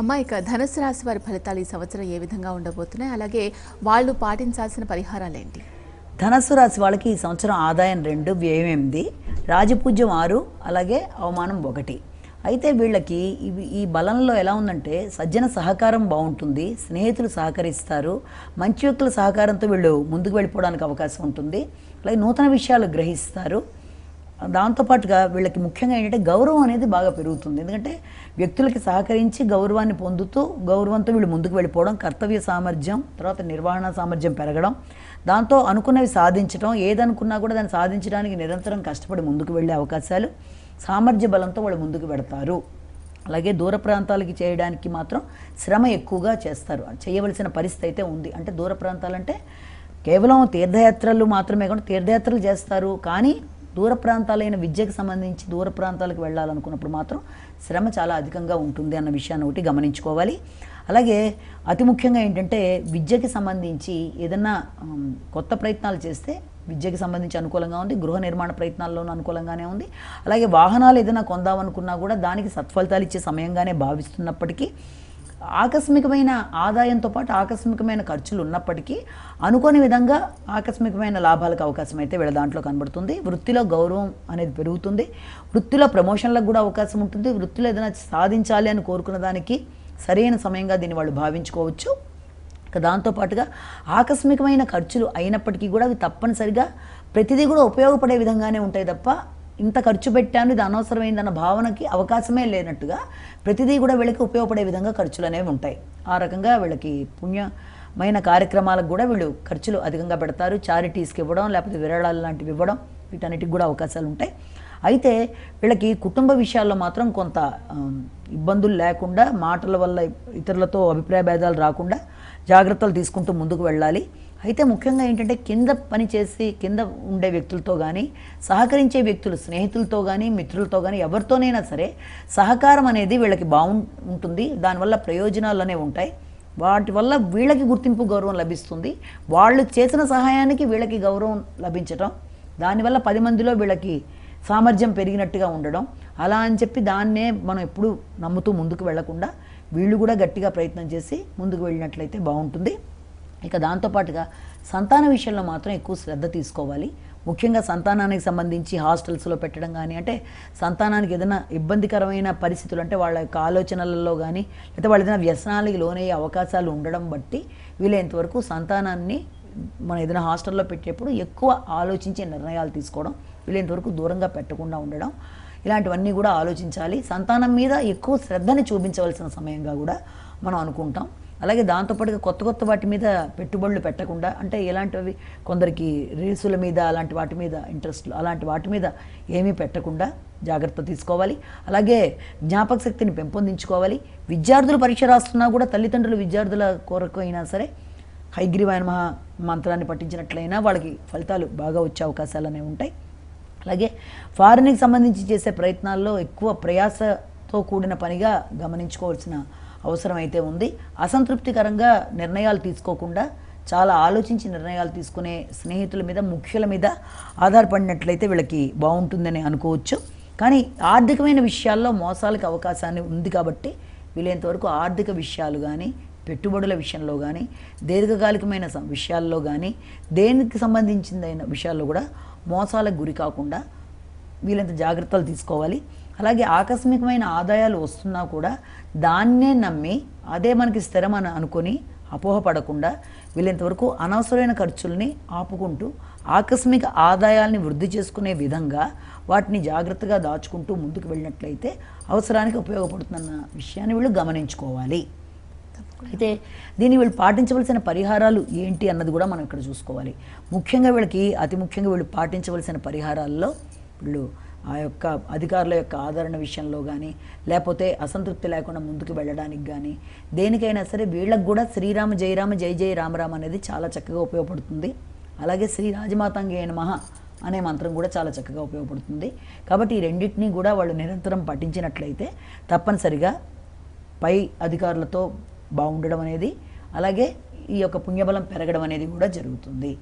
అమ్మాయిక ఇక ధనుసు రాశి వారి ఫలితాలు ఈ సంవత్సరం ఏ విధంగా ఉండబోతున్నాయి అలాగే వాళ్ళు పాటించాల్సిన పరిహారాలు ఏంటి ధనస్సు రాశి వాళ్ళకి ఈ సంవత్సరం ఆదాయం రెండు వ్యయం ఎనిమిది రాజపూజ్యం ఆరు అలాగే అవమానం ఒకటి అయితే వీళ్ళకి ఈ బలంలో ఎలా ఉందంటే సజ్జన సహకారం బాగుంటుంది స్నేహితులు సహకరిస్తారు మంచి వ్యక్తుల సహకారంతో వీళ్ళు ముందుకు వెళ్ళిపోవడానికి అవకాశం ఉంటుంది అలాగే నూతన విషయాలు గ్రహిస్తారు దాంతోపాటుగా వీళ్ళకి ముఖ్యంగా ఏంటంటే గౌరవం అనేది బాగా పెరుగుతుంది ఎందుకంటే వ్యక్తులకి సహకరించి గౌరవాన్ని పొందుతూ గౌరవంతో వీళ్ళు ముందుకు వెళ్ళిపోవడం కర్తవ్య సామర్థ్యం తర్వాత నిర్వహణ సామర్థ్యం పెరగడం దాంతో అనుకున్నవి సాధించడం ఏదనుకున్నా కూడా దాన్ని సాధించడానికి నిరంతరం కష్టపడి ముందుకు వెళ్ళే అవకాశాలు సామర్థ్య బలంతో వాళ్ళు ముందుకు పెడతారు అలాగే దూర ప్రాంతాలకి చేయడానికి మాత్రం శ్రమ ఎక్కువగా చేస్తారు చేయవలసిన పరిస్థితి అయితే ఉంది అంటే దూర ప్రాంతాలంటే కేవలం తీర్థయాత్రలు మాత్రమే కాకుండా తీర్థయాత్రలు చేస్తారు కానీ దూర ప్రాంతాలైన విద్యకు సంబంధించి దూర ప్రాంతాలకు వెళ్ళాలనుకున్నప్పుడు మాత్రం శ్రమ చాలా అధికంగా ఉంటుంది అన్న విషయాన్ని ఒకటి గమనించుకోవాలి అలాగే అతి ముఖ్యంగా ఏంటంటే విద్యకి సంబంధించి ఏదన్నా కొత్త ప్రయత్నాలు చేస్తే విద్యకి సంబంధించి అనుకూలంగా ఉంది గృహ నిర్మాణ ప్రయత్నాల్లోనూ అనుకూలంగానే ఉంది అలాగే వాహనాలు ఏదైనా కొందామనుకున్నా కూడా దానికి సత్ఫలితాలు ఇచ్చే సమయంగానే భావిస్తున్నప్పటికీ ఆకస్మికమైన ఆదాయంతో పాటు ఆకస్మికమైన ఖర్చులు ఉన్నప్పటికీ అనుకోని విధంగా ఆకస్మికమైన లాభాలకు అవకాశం అయితే వీళ్ళ దాంట్లో కనబడుతుంది వృత్తిలో గౌరవం అనేది పెరుగుతుంది వృత్తిలో ప్రమోషన్లకు కూడా అవకాశం ఉంటుంది వృత్తిలో ఏదైనా సాధించాలి అని కోరుకున్న దానికి సరైన సమయంగా దీన్ని వాళ్ళు భావించుకోవచ్చు దాంతోపాటుగా ఆకస్మికమైన ఖర్చులు అయినప్పటికీ కూడా అవి తప్పనిసరిగా ప్రతిదీ కూడా ఉపయోగపడే విధంగానే ఉంటాయి తప్ప ఇంత ఖర్చు పెట్టాను ఇది అనవసరమైందన్న భావనకి అవకాశమే లేనట్టుగా ప్రతిదీ కూడా వీళ్ళకి ఉపయోగపడే విధంగా ఖర్చులు అనేవి ఉంటాయి ఆ రకంగా వీళ్ళకి పుణ్యమైన కార్యక్రమాలకు కూడా వీళ్ళు ఖర్చులు అధికంగా పెడతారు చారిటీస్కి ఇవ్వడం లేకపోతే విరాళాలు లాంటివి ఇవ్వడం వీటన్నిటికి కూడా అవకాశాలు ఉంటాయి అయితే వీళ్ళకి కుటుంబ విషయాల్లో మాత్రం కొంత ఇబ్బందులు లేకుండా మాటల వల్ల ఇతరులతో అభిప్రాయ భేదాలు రాకుండా జాగ్రత్తలు తీసుకుంటూ ముందుకు వెళ్ళాలి అయితే ముఖ్యంగా ఏంటంటే కింద పనిచేసి కింద ఉండే వ్యక్తులతో కానీ సహకరించే వ్యక్తులు స్నేహితులతో కానీ మిత్రులతో కానీ ఎవరితోనైనా సరే సహకారం అనేది వీళ్ళకి బాగుంటుంది దానివల్ల ప్రయోజనాలు అనేవి ఉంటాయి వాటి వల్ల వీళ్ళకి గుర్తింపు గౌరవం లభిస్తుంది వాళ్ళు చేసిన సహాయానికి వీళ్ళకి గౌరవం లభించటం దానివల్ల పది మందిలో వీళ్ళకి సామర్థ్యం పెరిగినట్టుగా ఉండడం అలా అని చెప్పి దాన్నే మనం ఎప్పుడూ నమ్ముతూ ముందుకు వెళ్లకుండా వీళ్ళు కూడా గట్టిగా ప్రయత్నం చేసి ముందుకు వెళ్ళినట్లయితే బాగుంటుంది ఇక దాంతోపాటుగా సంతాన విషయంలో మాత్రం ఎక్కువ శ్రద్ధ తీసుకోవాలి ముఖ్యంగా సంతానానికి సంబంధించి హాస్టల్స్లో పెట్టడం కానీ అంటే సంతానానికి ఏదైనా ఇబ్బందికరమైన పరిస్థితులు అంటే వాళ్ళ యొక్క ఆలోచనలలో కానీ లేదా వాళ్ళు ఏదైనా వ్యసనాలకి లోనయ్యే అవకాశాలు ఉండడం బట్టి వీలైనంతవరకు సంతానాన్ని మనం ఏదైనా హాస్టల్లో పెట్టేప్పుడు ఎక్కువ ఆలోచించే నిర్ణయాలు తీసుకోవడం వీలైనంతవరకు దూరంగా పెట్టకుండా ఉండడం ఇలాంటివన్నీ కూడా ఆలోచించాలి సంతానం మీద ఎక్కువ శ్రద్ధని చూపించవలసిన సమయంగా కూడా మనం అనుకుంటాం అలాగే దాంతోపాటుగా కొత్త కొత్త వాటి మీద పెట్టుబడులు పెట్టకుండా అంటే ఇలాంటివి కొందరికి రీల్స్ల మీద అలాంటి వాటి మీద ఇంట్రెస్ట్లు అలాంటి వాటి మీద ఏమీ పెట్టకుండా జాగ్రత్త తీసుకోవాలి అలాగే జ్ఞాపక శక్తిని పెంపొందించుకోవాలి విద్యార్థులు పరీక్ష రాస్తున్నా కూడా తల్లిదండ్రులు విద్యార్థుల కొరకు అయినా సరే హైగ్రీవాయన మహా మంత్రాన్ని పఠించినట్లయినా వాళ్ళకి ఫలితాలు బాగా వచ్చే అవకాశాలు అనేవి ఉంటాయి అలాగే ఫారిన్కి సంబంధించి చేసే ప్రయత్నాల్లో ఎక్కువ ప్రయాసతో కూడిన పనిగా గమనించుకోవాల్సిన అవసరమైతే ఉంది అసంతృప్తికరంగా నిర్ణయాలు తీసుకోకుండా చాలా ఆలోచించి నిర్ణయాలు తీసుకునే స్నేహితుల మీద ముఖ్యుల మీద ఆధారపడినట్లయితే వీళ్ళకి బాగుంటుందని అనుకోవచ్చు కానీ ఆర్థికమైన విషయాల్లో మోసాలకు అవకాశాన్ని ఉంది కాబట్టి వీలైనంతవరకు ఆర్థిక విషయాలు కానీ పెట్టుబడుల విషయంలో కానీ దీర్ఘకాలికమైన విషయాల్లో కానీ దేనికి సంబంధించిందైన విషయాల్లో కూడా మోసాలకు గురి కాకుండా వీలంత జాగ్రత్తలు తీసుకోవాలి అలాగే ఆకస్మికమైన ఆదాయాలు వస్తున్నా కూడా దాన్నే నమ్మి అదే మనకి స్థిరం అని అనుకొని అపోహపడకుండా వీళ్ళంతవరకు అనవసరమైన ఖర్చుల్ని ఆపుకుంటూ ఆకస్మిక ఆదాయాల్ని వృద్ధి చేసుకునే విధంగా వాటిని జాగ్రత్తగా దాచుకుంటూ ముందుకు వెళ్ళినట్లయితే అవసరానికి ఉపయోగపడుతుందన్న విషయాన్ని వీళ్ళు గమనించుకోవాలి అయితే దీన్ని వీళ్ళు పాటించవలసిన పరిహారాలు ఏంటి అన్నది కూడా మనం ఇక్కడ చూసుకోవాలి ముఖ్యంగా వీళ్ళకి అతి ముఖ్యంగా వీళ్ళు పాటించవలసిన పరిహారాల్లో ఇప్పుడు ఆ యొక్క అధికారుల యొక్క ఆదరణ విషయంలో కానీ లేకపోతే అసంతృప్తి లేకుండా ముందుకు వెళ్ళడానికి కానీ దేనికైనా సరే వీళ్ళకు కూడా శ్రీరామ జయరామ జయ జయ రామరామ అనేది చాలా చక్కగా ఉపయోగపడుతుంది అలాగే శ్రీ రాజమాతంగే నమః అనే మంత్రం కూడా చాలా చక్కగా ఉపయోగపడుతుంది కాబట్టి ఈ రెండింటినీ కూడా వాళ్ళు నిరంతరం పఠించినట్లయితే తప్పనిసరిగా పై అధికారులతో బాగుండడం అనేది అలాగే ఈ యొక్క పుణ్యబలం పెరగడం అనేది కూడా జరుగుతుంది